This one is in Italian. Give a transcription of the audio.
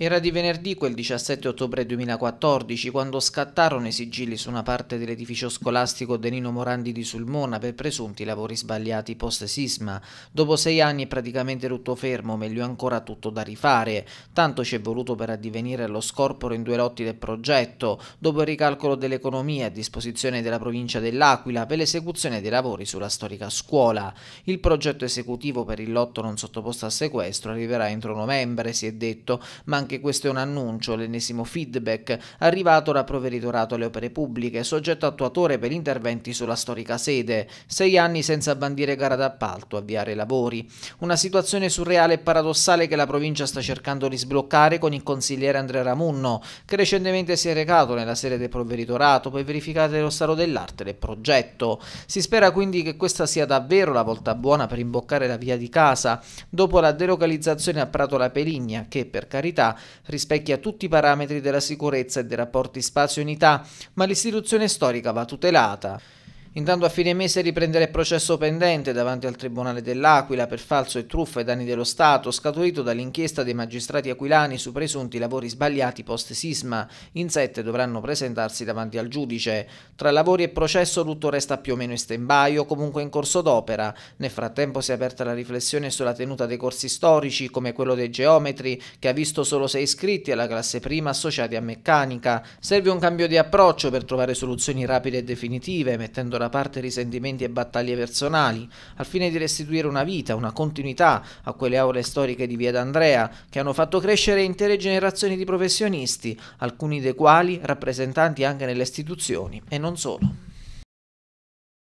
Era di venerdì quel 17 ottobre 2014 quando scattarono i sigilli su una parte dell'edificio scolastico Denino Morandi di Sulmona per presunti lavori sbagliati post sisma. Dopo sei anni è praticamente tutto fermo, meglio ancora tutto da rifare. Tanto ci è voluto per addivenire allo scorporo in due lotti del progetto, dopo il ricalcolo dell'economia a disposizione della provincia dell'Aquila per l'esecuzione dei lavori sulla storica scuola. Il progetto esecutivo per il lotto non sottoposto a sequestro arriverà entro novembre, si è detto, ma anche questo è un annuncio, l'ennesimo feedback, arrivato da Provveditorato alle Opere Pubbliche, soggetto attuatore per interventi sulla storica sede. Sei anni senza bandire gara d'appalto, avviare lavori. Una situazione surreale e paradossale che la provincia sta cercando di sbloccare con il consigliere Andrea Ramunno, che recentemente si è recato nella sede del Provveditorato per verificare lo stato dell'arte del progetto. Si spera quindi che questa sia davvero la volta buona per imboccare la via di casa, dopo la delocalizzazione a Prato La Peligna, che per carità rispecchia tutti i parametri della sicurezza e dei rapporti spazio-unità, ma l'istituzione storica va tutelata. Intanto a fine mese riprenderà il processo pendente davanti al Tribunale dell'Aquila per falso e truffa ai danni dello Stato, scaturito dall'inchiesta dei magistrati aquilani su presunti lavori sbagliati post sisma. In sette dovranno presentarsi davanti al giudice. Tra lavori e processo tutto resta più o meno in stand-by o comunque in corso d'opera. Nel frattempo si è aperta la riflessione sulla tenuta dei corsi storici, come quello dei geometri, che ha visto solo sei iscritti alla classe prima associati a meccanica. Serve un cambio di approccio per trovare soluzioni rapide e definitive, mettendo la da parte risentimenti e battaglie personali, al fine di restituire una vita, una continuità a quelle aule storiche di Via d'Andrea che hanno fatto crescere intere generazioni di professionisti, alcuni dei quali rappresentanti anche nelle istituzioni e non solo.